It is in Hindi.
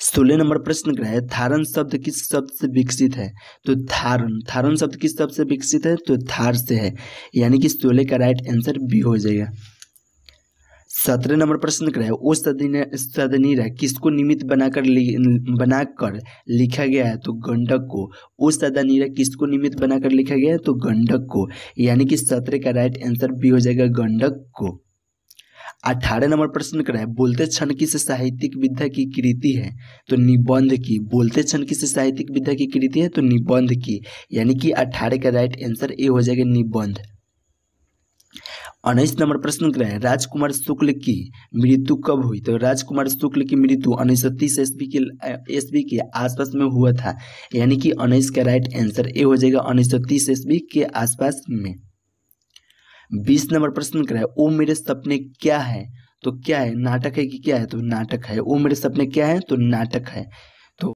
सोलह नंबर प्रश्न ग्रह थारन शब्द किस शब्द से विकसित है तो थारन थारन शब्द किस शब्द से विकसित है तो थार से है यानी कि सोलह का राइट आंसर बी हो जाएगा सत्रह नंबर प्रश्न है ओ सदनीरा किसको निमित बनाकर बनाकर लिखा गया है तो गंडक को ओ सदनीरा किसको निमित बनाकर लिखा गया है तो गंडक को यानी कि सत्रह का राइट आंसर बी हो जाएगा गंडक को अठारह नंबर प्रश्न रहा है बोलते छनकी से साहित्यिक विद्या की कृति है तो निबंध की बोलते छनकी से साहित्यिक विद्या की कृति है तो निबंध की यानी कि अठारह का राइट आंसर ए हो जाएगा निबंध उन्नीस नंबर प्रश्न हैं राजकुमार शुक्ल की मृत्यु कब हुई तो राजकुमार शुक्ल की मृत्यु उन्नीस सौ तीस ईस्वी के ईस्वी के आसपास में हुआ था यानी कि उन्नीस का राइट आंसर ए हो जाएगा उन्नीस सौ तीस ईस्वी के आसपास में बीस नंबर प्रश्न करा है ओ मेरे सपने क्या है तो क्या है नाटक है कि क्या है तो नाटक है ओ मेरे सपने क्या है तो नाटक है